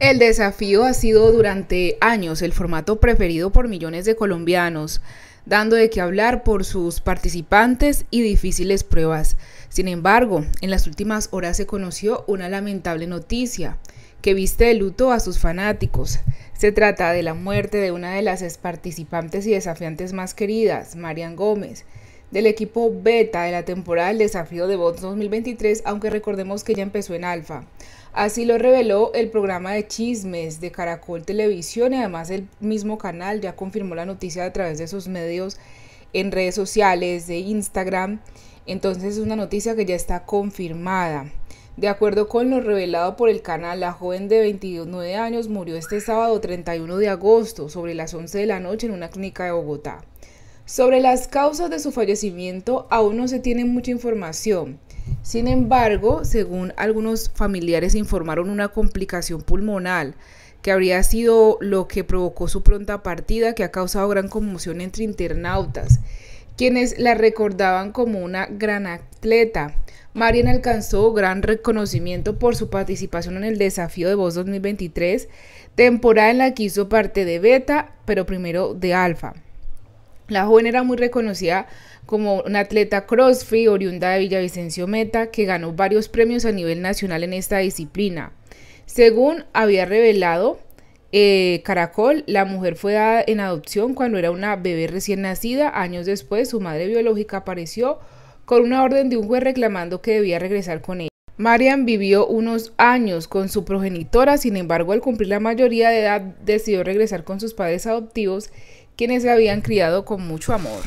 El desafío ha sido durante años el formato preferido por millones de colombianos, dando de qué hablar por sus participantes y difíciles pruebas. Sin embargo, en las últimas horas se conoció una lamentable noticia que viste de luto a sus fanáticos. Se trata de la muerte de una de las participantes y desafiantes más queridas, Marian Gómez, del equipo beta de la temporada del desafío de bots 2023, aunque recordemos que ya empezó en alfa. Así lo reveló el programa de chismes de Caracol Televisión y además el mismo canal ya confirmó la noticia a través de sus medios en redes sociales, de Instagram. Entonces es una noticia que ya está confirmada. De acuerdo con lo revelado por el canal, la joven de 29 años murió este sábado 31 de agosto sobre las 11 de la noche en una clínica de Bogotá. Sobre las causas de su fallecimiento aún no se tiene mucha información. Sin embargo, según algunos familiares informaron una complicación pulmonar, que habría sido lo que provocó su pronta partida, que ha causado gran conmoción entre internautas, quienes la recordaban como una gran atleta. Marian alcanzó gran reconocimiento por su participación en el desafío de Voz 2023, temporada en la que hizo parte de Beta, pero primero de Alfa. La joven era muy reconocida como una atleta CrossFit oriunda de Villavicencio Meta que ganó varios premios a nivel nacional en esta disciplina. Según había revelado eh, Caracol, la mujer fue dada en adopción cuando era una bebé recién nacida. Años después, su madre biológica apareció con una orden de un juez reclamando que debía regresar con ella. Marian vivió unos años con su progenitora, sin embargo, al cumplir la mayoría de edad, decidió regresar con sus padres adoptivos quienes se habían criado con mucho amor.